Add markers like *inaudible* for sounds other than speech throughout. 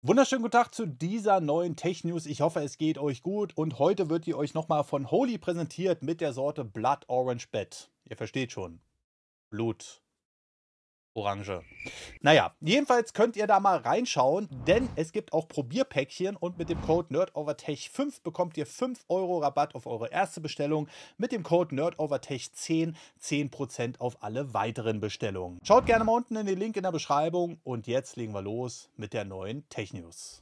Wunderschönen guten Tag zu dieser neuen Tech News. Ich hoffe, es geht euch gut und heute wird die euch nochmal von Holy präsentiert mit der Sorte Blood Orange Bat. Ihr versteht schon. Blut Orange. Naja, jedenfalls könnt ihr da mal reinschauen, denn es gibt auch Probierpäckchen und mit dem Code NerdOverTech5 bekommt ihr 5 Euro Rabatt auf eure erste Bestellung. Mit dem Code NerdOverTech10 10% auf alle weiteren Bestellungen. Schaut gerne mal unten in den Link in der Beschreibung und jetzt legen wir los mit der neuen Tech News.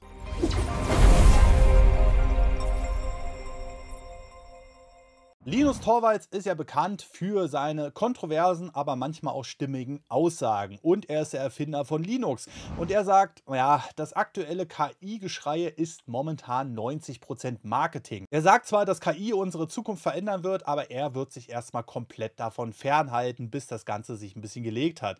Linus Torvalds ist ja bekannt für seine kontroversen, aber manchmal auch stimmigen Aussagen. Und er ist der Erfinder von Linux. Und er sagt, ja, das aktuelle KI-Geschreie ist momentan 90% Marketing. Er sagt zwar, dass KI unsere Zukunft verändern wird, aber er wird sich erstmal komplett davon fernhalten, bis das Ganze sich ein bisschen gelegt hat.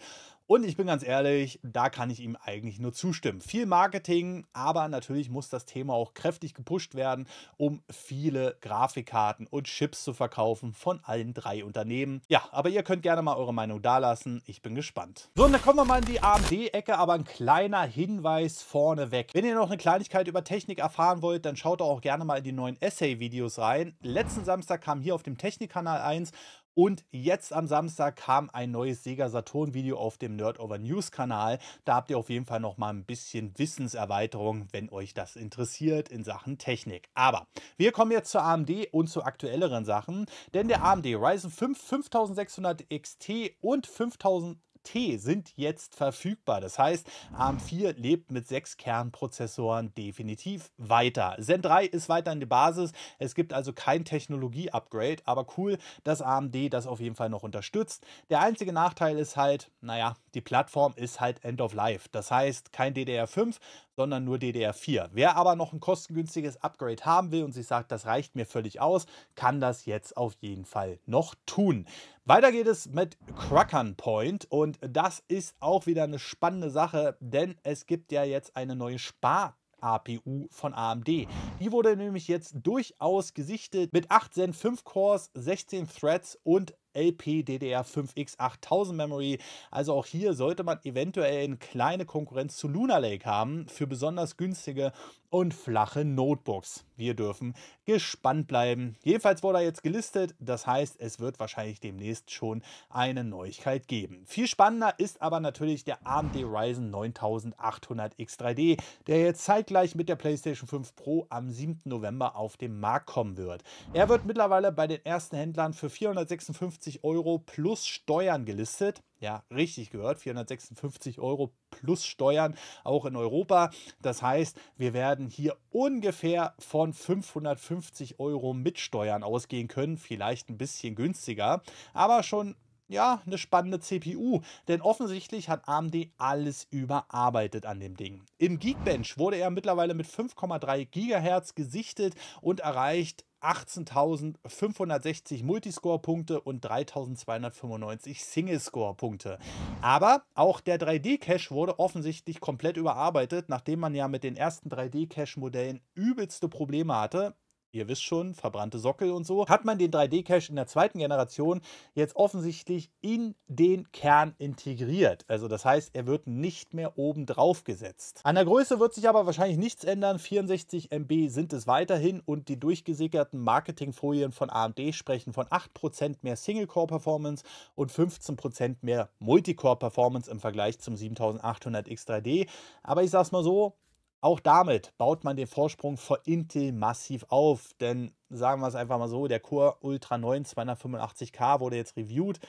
Und ich bin ganz ehrlich, da kann ich ihm eigentlich nur zustimmen. Viel Marketing, aber natürlich muss das Thema auch kräftig gepusht werden, um viele Grafikkarten und Chips zu verkaufen von allen drei Unternehmen. Ja, aber ihr könnt gerne mal eure Meinung dalassen. Ich bin gespannt. So, und dann kommen wir mal in die AMD-Ecke, aber ein kleiner Hinweis vorneweg. Wenn ihr noch eine Kleinigkeit über Technik erfahren wollt, dann schaut auch gerne mal in die neuen Essay-Videos rein. Letzten Samstag kam hier auf dem Technik-Kanal eins, und jetzt am Samstag kam ein neues Sega Saturn Video auf dem Nerdover News Kanal. Da habt ihr auf jeden Fall noch mal ein bisschen Wissenserweiterung, wenn euch das interessiert in Sachen Technik. Aber wir kommen jetzt zur AMD und zu aktuelleren Sachen, denn der AMD Ryzen 5 5600 XT und 5000 GT sind jetzt verfügbar. Das heißt, ARM 4 lebt mit sechs Kernprozessoren definitiv weiter. Zen 3 ist weiter in der Basis. Es gibt also kein Technologie-Upgrade, aber cool, dass AMD das auf jeden Fall noch unterstützt. Der einzige Nachteil ist halt, naja, die Plattform ist halt End of Life. Das heißt, kein DDR5, sondern nur DDR4. Wer aber noch ein kostengünstiges Upgrade haben will und sich sagt, das reicht mir völlig aus, kann das jetzt auf jeden Fall noch tun. Weiter geht es mit Crackern Point und das ist auch wieder eine spannende Sache, denn es gibt ja jetzt eine neue Spar. APU von AMD. Die wurde nämlich jetzt durchaus gesichtet mit 8 Zen 5 Cores, 16 Threads und LPDDR5X 8000 Memory. Also auch hier sollte man eventuell eine kleine Konkurrenz zu Lunar Lake haben für besonders günstige und flache Notebooks. Wir dürfen gespannt bleiben. Jedenfalls wurde er jetzt gelistet, das heißt, es wird wahrscheinlich demnächst schon eine Neuigkeit geben. Viel spannender ist aber natürlich der AMD Ryzen 9800 X3D, der jetzt zeitgleich mit der PlayStation 5 Pro am 7. November auf den Markt kommen wird. Er wird mittlerweile bei den ersten Händlern für 456 456 Euro plus Steuern gelistet. Ja, richtig gehört, 456 Euro plus Steuern auch in Europa. Das heißt, wir werden hier ungefähr von 550 Euro mit Steuern ausgehen können, vielleicht ein bisschen günstiger, aber schon ja, eine spannende CPU, denn offensichtlich hat AMD alles überarbeitet an dem Ding. Im Geekbench wurde er mittlerweile mit 5,3 GHz gesichtet und erreicht 18.560 Multiscore-Punkte und 3.295 single score punkte Aber auch der 3D-Cache wurde offensichtlich komplett überarbeitet, nachdem man ja mit den ersten 3D-Cache-Modellen übelste Probleme hatte ihr wisst schon, verbrannte Sockel und so, hat man den 3D-Cache in der zweiten Generation jetzt offensichtlich in den Kern integriert. Also das heißt, er wird nicht mehr oben drauf gesetzt. An der Größe wird sich aber wahrscheinlich nichts ändern. 64 MB sind es weiterhin und die durchgesickerten Marketingfolien von AMD sprechen von 8% mehr Single-Core-Performance und 15% mehr Multicore-Performance im Vergleich zum 7800X3D. Aber ich sag's mal so, auch damit baut man den Vorsprung vor Intel massiv auf, denn sagen wir es einfach mal so, der Core Ultra 9 285K wurde jetzt reviewed.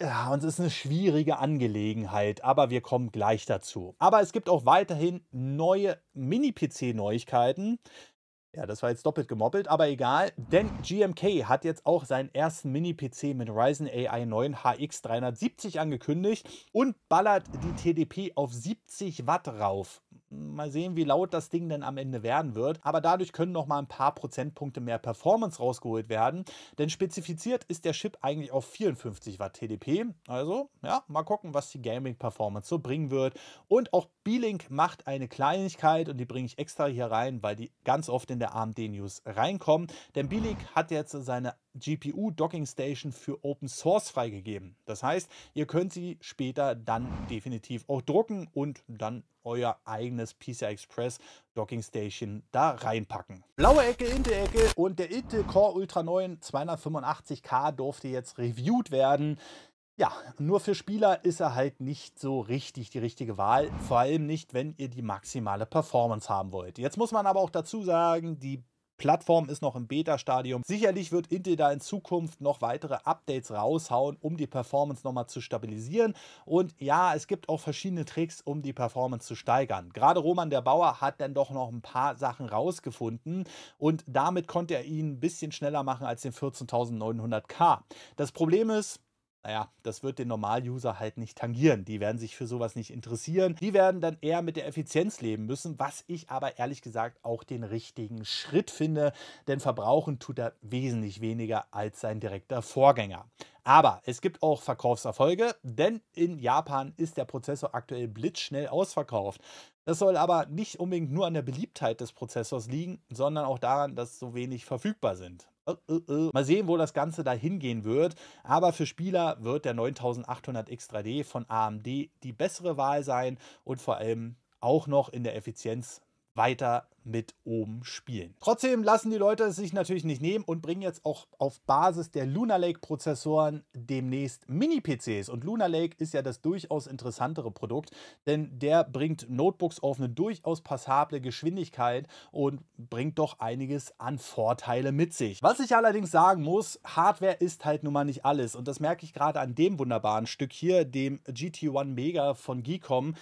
Ja, und es ist eine schwierige Angelegenheit, aber wir kommen gleich dazu. Aber es gibt auch weiterhin neue Mini-PC-Neuigkeiten. Ja, das war jetzt doppelt gemoppelt, aber egal, denn GMK hat jetzt auch seinen ersten Mini-PC mit Ryzen AI 9 HX 370 angekündigt und ballert die TDP auf 70 Watt rauf. Mal sehen, wie laut das Ding denn am Ende werden wird. Aber dadurch können noch mal ein paar Prozentpunkte mehr Performance rausgeholt werden. Denn spezifiziert ist der Chip eigentlich auf 54 Watt TDP. Also, ja, mal gucken, was die Gaming-Performance so bringen wird. Und auch B-Link macht eine Kleinigkeit und die bringe ich extra hier rein, weil die ganz oft in der AMD-News reinkommen. Denn B-Link hat jetzt seine GPU Docking Station für Open Source freigegeben. Das heißt, ihr könnt sie später dann definitiv auch drucken und dann euer eigenes PCI Express Docking Station da reinpacken. Blaue Ecke, Intel-Ecke und der Intel Core Ultra 9 285K durfte jetzt reviewed werden. Ja, nur für Spieler ist er halt nicht so richtig die richtige Wahl, vor allem nicht, wenn ihr die maximale Performance haben wollt. Jetzt muss man aber auch dazu sagen, die Plattform ist noch im Beta-Stadium. Sicherlich wird Intel da in Zukunft noch weitere Updates raushauen, um die Performance nochmal zu stabilisieren. Und ja, es gibt auch verschiedene Tricks, um die Performance zu steigern. Gerade Roman der Bauer hat dann doch noch ein paar Sachen rausgefunden und damit konnte er ihn ein bisschen schneller machen als den 14.900K. Das Problem ist, naja, das wird den Normal-User halt nicht tangieren. Die werden sich für sowas nicht interessieren. Die werden dann eher mit der Effizienz leben müssen, was ich aber ehrlich gesagt auch den richtigen Schritt finde, denn verbrauchen tut er wesentlich weniger als sein direkter Vorgänger. Aber es gibt auch Verkaufserfolge, denn in Japan ist der Prozessor aktuell blitzschnell ausverkauft. Das soll aber nicht unbedingt nur an der Beliebtheit des Prozessors liegen, sondern auch daran, dass so wenig verfügbar sind. Uh, uh, uh. Mal sehen, wo das Ganze da hingehen wird. Aber für Spieler wird der 9800X3D von AMD die bessere Wahl sein und vor allem auch noch in der Effizienz weiter mit oben spielen. Trotzdem lassen die Leute es sich natürlich nicht nehmen und bringen jetzt auch auf Basis der Luna Lake Prozessoren demnächst Mini-PCs. Und Luna Lake ist ja das durchaus interessantere Produkt, denn der bringt Notebooks auf eine durchaus passable Geschwindigkeit und bringt doch einiges an Vorteile mit sich. Was ich allerdings sagen muss, Hardware ist halt nun mal nicht alles. Und das merke ich gerade an dem wunderbaren Stück hier, dem GT1 Mega von Geekom.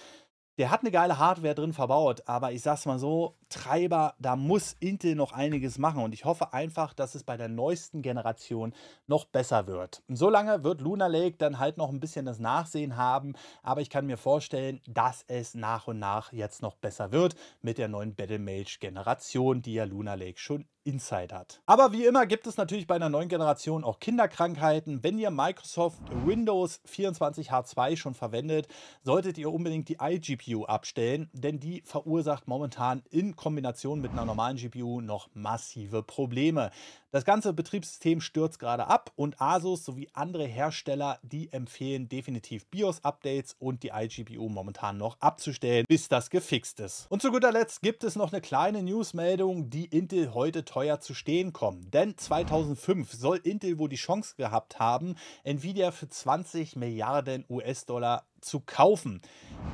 Der hat eine geile Hardware drin verbaut, aber ich sag's mal so, Treiber, da muss Intel noch einiges machen und ich hoffe einfach, dass es bei der neuesten Generation noch besser wird. Und solange wird Luna Lake dann halt noch ein bisschen das Nachsehen haben, aber ich kann mir vorstellen, dass es nach und nach jetzt noch besser wird mit der neuen Battle Mage Generation, die ja Luna Lake schon Insight hat. Aber wie immer gibt es natürlich bei einer neuen Generation auch Kinderkrankheiten. Wenn ihr Microsoft Windows 24 H2 schon verwendet, solltet ihr unbedingt die iGPU abstellen, denn die verursacht momentan in Kombination mit einer normalen GPU noch massive Probleme. Das ganze Betriebssystem stürzt gerade ab und Asus sowie andere Hersteller, die empfehlen definitiv BIOS-Updates und die iGPU momentan noch abzustellen, bis das gefixt ist. Und zu guter Letzt gibt es noch eine kleine Newsmeldung, die Intel heute teuer teuer zu stehen kommen. Denn 2005 soll Intel wohl die Chance gehabt haben, Nvidia für 20 Milliarden US-Dollar zu kaufen.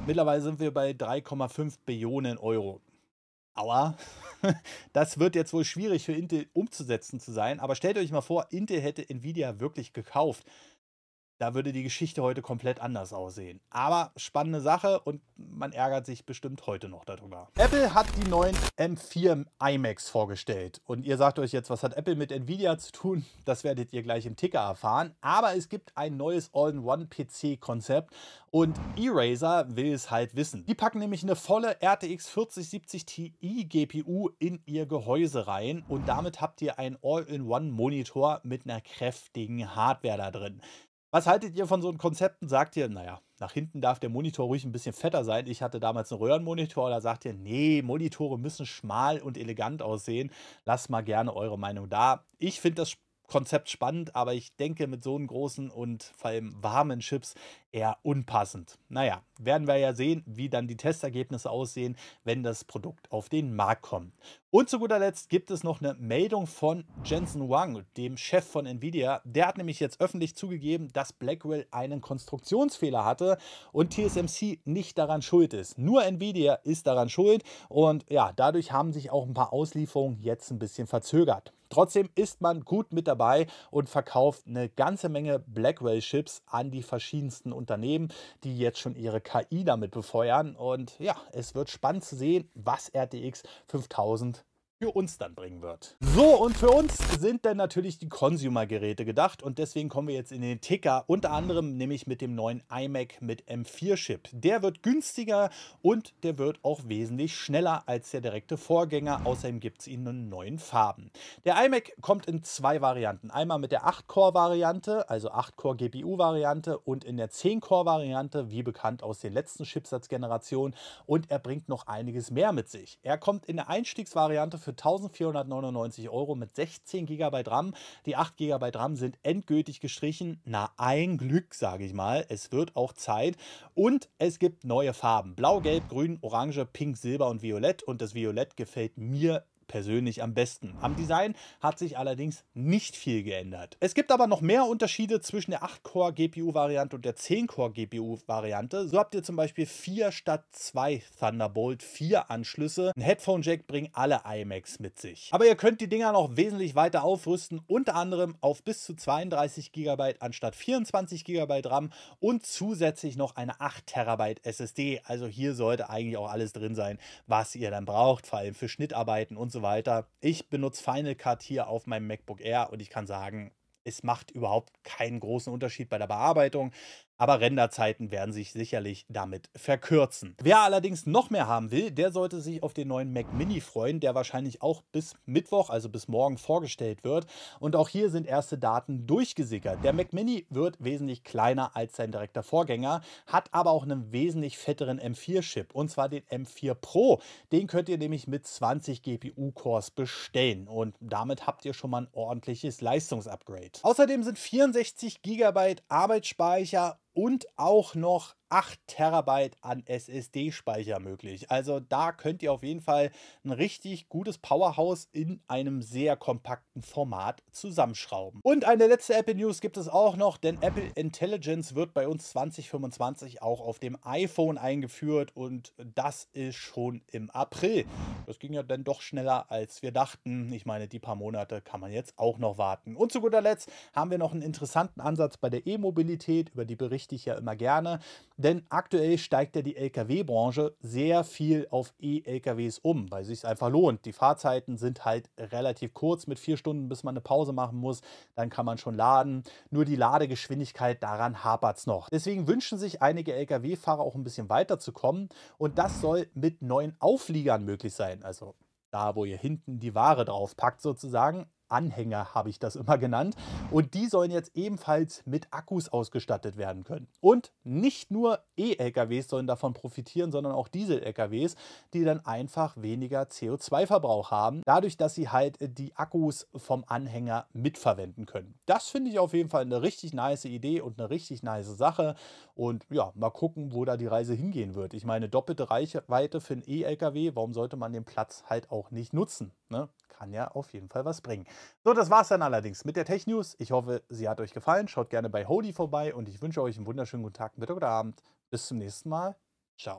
Mittlerweile sind wir bei 3,5 Billionen Euro. Aber *laughs* das wird jetzt wohl schwierig für Intel umzusetzen zu sein, aber stellt euch mal vor, Intel hätte Nvidia wirklich gekauft da würde die Geschichte heute komplett anders aussehen. Aber spannende Sache und man ärgert sich bestimmt heute noch darüber. Apple hat die neuen M4 iMacs vorgestellt. Und ihr sagt euch jetzt, was hat Apple mit Nvidia zu tun? Das werdet ihr gleich im Ticker erfahren. Aber es gibt ein neues All-in-One-PC-Konzept und Eraser will es halt wissen. Die packen nämlich eine volle RTX 4070 Ti GPU in ihr Gehäuse rein und damit habt ihr einen All-in-One-Monitor mit einer kräftigen Hardware da drin. Was haltet ihr von so einem Konzept? Sagt ihr, naja, nach hinten darf der Monitor ruhig ein bisschen fetter sein. Ich hatte damals einen Röhrenmonitor, da sagt ihr, nee, Monitore müssen schmal und elegant aussehen. Lasst mal gerne eure Meinung da. Ich finde das Konzept spannend, aber ich denke, mit so einem großen und vor allem warmen Chips eher unpassend. Naja, werden wir ja sehen, wie dann die Testergebnisse aussehen, wenn das Produkt auf den Markt kommt. Und zu guter Letzt gibt es noch eine Meldung von Jensen Wang, dem Chef von Nvidia. Der hat nämlich jetzt öffentlich zugegeben, dass Blackwell einen Konstruktionsfehler hatte und TSMC nicht daran schuld ist. Nur Nvidia ist daran schuld und ja, dadurch haben sich auch ein paar Auslieferungen jetzt ein bisschen verzögert. Trotzdem ist man gut mit dabei und verkauft eine ganze Menge Blackwell-Chips an die verschiedensten Unternehmen. Unternehmen, die jetzt schon ihre KI damit befeuern. Und ja, es wird spannend zu sehen, was RTX 5000 für uns dann bringen wird. So, und für uns sind dann natürlich die Consumer-Geräte gedacht und deswegen kommen wir jetzt in den Ticker, unter anderem nämlich mit dem neuen iMac mit M4-Chip. Der wird günstiger und der wird auch wesentlich schneller als der direkte Vorgänger, außerdem gibt es ihn in neuen Farben. Der iMac kommt in zwei Varianten, einmal mit der 8-Core-Variante, also 8-Core-GPU-Variante und in der 10-Core-Variante, wie bekannt aus den letzten Chipsatz-Generationen und er bringt noch einiges mehr mit sich. Er kommt in der Einstiegsvariante für 1499 Euro mit 16 GB RAM. Die 8 GB RAM sind endgültig gestrichen. Na, ein Glück, sage ich mal. Es wird auch Zeit. Und es gibt neue Farben. Blau, Gelb, Grün, Orange, Pink, Silber und Violett. Und das Violett gefällt mir persönlich am besten. Am Design hat sich allerdings nicht viel geändert. Es gibt aber noch mehr Unterschiede zwischen der 8-Core-GPU-Variante und der 10-Core-GPU-Variante. So habt ihr zum Beispiel 4 statt 2 Thunderbolt 4 Anschlüsse. Ein Headphone-Jack bringen alle iMacs mit sich. Aber ihr könnt die Dinger noch wesentlich weiter aufrüsten, unter anderem auf bis zu 32 GB anstatt 24 GB RAM und zusätzlich noch eine 8 TB SSD. Also hier sollte eigentlich auch alles drin sein, was ihr dann braucht, vor allem für Schnittarbeiten und so so weiter. Ich benutze Final Cut hier auf meinem MacBook Air und ich kann sagen, es macht überhaupt keinen großen Unterschied bei der Bearbeitung aber Renderzeiten werden sich sicherlich damit verkürzen. Wer allerdings noch mehr haben will, der sollte sich auf den neuen Mac Mini freuen, der wahrscheinlich auch bis Mittwoch, also bis morgen vorgestellt wird. Und auch hier sind erste Daten durchgesickert. Der Mac Mini wird wesentlich kleiner als sein direkter Vorgänger, hat aber auch einen wesentlich fetteren M4-Chip, und zwar den M4 Pro. Den könnt ihr nämlich mit 20 GPU-Cores bestellen und damit habt ihr schon mal ein ordentliches Leistungsupgrade. Außerdem sind 64 GB Arbeitsspeicher und auch noch 8 Terabyte an SSD-Speicher möglich. Also da könnt ihr auf jeden Fall ein richtig gutes Powerhouse in einem sehr kompakten Format zusammenschrauben. Und eine letzte Apple News gibt es auch noch, denn Apple Intelligence wird bei uns 2025 auch auf dem iPhone eingeführt und das ist schon im April. Das ging ja dann doch schneller, als wir dachten. Ich meine, die paar Monate kann man jetzt auch noch warten. Und zu guter Letzt haben wir noch einen interessanten Ansatz bei der E-Mobilität, über die berichte ich ja immer gerne. Denn aktuell steigt ja die Lkw-Branche sehr viel auf E-Lkws um, weil es sich einfach lohnt. Die Fahrzeiten sind halt relativ kurz mit vier Stunden, bis man eine Pause machen muss. Dann kann man schon laden. Nur die Ladegeschwindigkeit, daran hapert es noch. Deswegen wünschen sich einige Lkw-Fahrer auch ein bisschen weiterzukommen. Und das soll mit neuen Aufliegern möglich sein. Also da, wo ihr hinten die Ware draufpackt sozusagen, Anhänger habe ich das immer genannt. Und die sollen jetzt ebenfalls mit Akkus ausgestattet werden können. Und nicht nur E-LKWs sollen davon profitieren, sondern auch Diesel-LKWs, die dann einfach weniger CO2-Verbrauch haben, dadurch, dass sie halt die Akkus vom Anhänger mitverwenden können. Das finde ich auf jeden Fall eine richtig nice Idee und eine richtig nice Sache. Und ja, mal gucken, wo da die Reise hingehen wird. Ich meine, doppelte Reichweite für ein E-LKW, warum sollte man den Platz halt auch nicht nutzen? Ne? kann ja auf jeden Fall was bringen. So, das war's dann allerdings mit der Tech News. Ich hoffe, sie hat euch gefallen. Schaut gerne bei Hody vorbei und ich wünsche euch einen wunderschönen guten Tag, Mittag oder Abend. Bis zum nächsten Mal. Ciao.